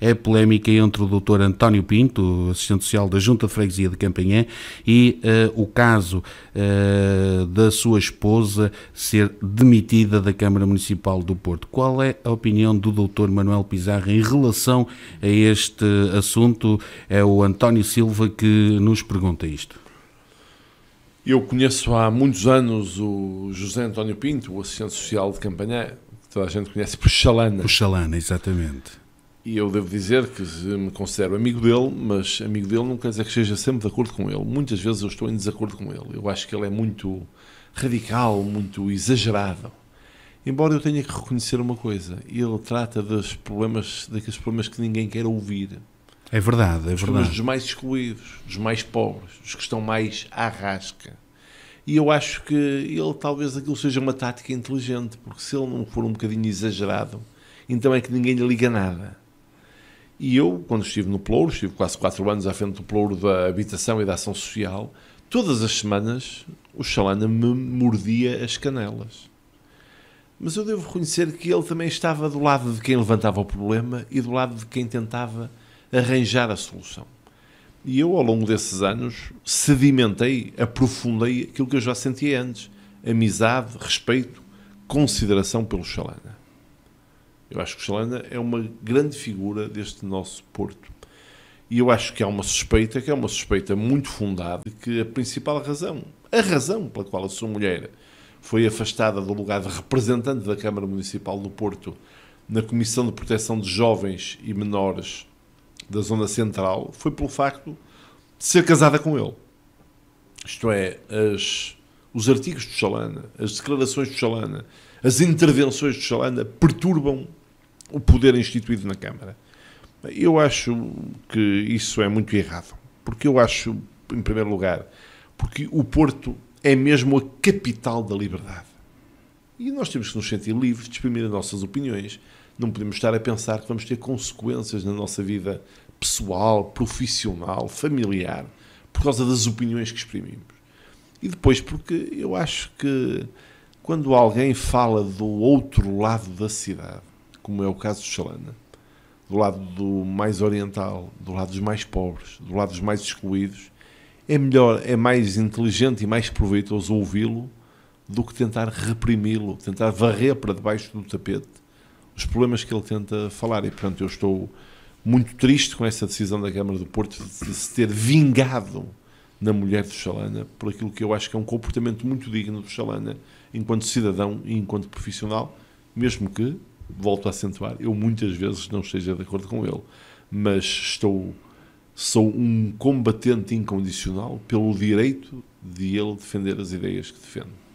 é a polémica entre o Dr. António Pinto, assistente social da Junta de Freguesia de Campanhã, e uh, o caso uh, da sua esposa ser demitida da Câmara Municipal do Porto. Qual é a opinião do Dr. Manuel Pizarro em relação a este assunto? É o António Silva que nos pergunta isto. Eu conheço há muitos anos o José António Pinto, o assistente social de Campanhã, que toda a gente conhece por Xalana. Por Xalana, exatamente e eu devo dizer que me considero amigo dele, mas amigo dele não quer dizer que esteja sempre de acordo com ele. Muitas vezes eu estou em desacordo com ele. Eu acho que ele é muito radical, muito exagerado. Embora eu tenha que reconhecer uma coisa, ele trata dos problemas, daqueles problemas que ninguém quer ouvir. É verdade, é Os verdade. Dos mais excluídos, dos mais pobres, dos que estão mais à rasca. E eu acho que ele talvez aquilo seja uma tática inteligente, porque se ele não for um bocadinho exagerado, então é que ninguém lhe liga nada. E eu, quando estive no Plouro, estive quase quatro anos à frente do Plouro da Habitação e da Ação Social, todas as semanas o Xalana me mordia as canelas. Mas eu devo reconhecer que ele também estava do lado de quem levantava o problema e do lado de quem tentava arranjar a solução. E eu, ao longo desses anos, sedimentei, aprofundei aquilo que eu já sentia antes: amizade, respeito, consideração pelo Xalana. Eu acho que o Chalana é uma grande figura deste nosso Porto. E eu acho que há uma suspeita, que é uma suspeita muito fundada, que a principal razão, a razão pela qual a sua mulher foi afastada do lugar de representante da Câmara Municipal do Porto na Comissão de Proteção de Jovens e Menores da Zona Central foi pelo facto de ser casada com ele. Isto é, as, os artigos de Chalana, as declarações de Chalana, as intervenções de Chalana perturbam o poder instituído na Câmara. Eu acho que isso é muito errado. Porque eu acho, em primeiro lugar, porque o Porto é mesmo a capital da liberdade. E nós temos que nos sentir livres de exprimir as nossas opiniões. Não podemos estar a pensar que vamos ter consequências na nossa vida pessoal, profissional, familiar, por causa das opiniões que exprimimos. E depois, porque eu acho que quando alguém fala do outro lado da cidade, como é o caso de Xalana. Do lado do mais oriental, do lado dos mais pobres, do lado dos mais excluídos, é melhor, é mais inteligente e mais proveitoso ouvi-lo do que tentar reprimi-lo, tentar varrer para debaixo do tapete os problemas que ele tenta falar. E, portanto, eu estou muito triste com essa decisão da Câmara do Porto de se ter vingado na mulher do Xalana por aquilo que eu acho que é um comportamento muito digno do Xalana enquanto cidadão e enquanto profissional, mesmo que volto a acentuar, eu muitas vezes não esteja de acordo com ele, mas estou sou um combatente incondicional pelo direito de ele defender as ideias que defende.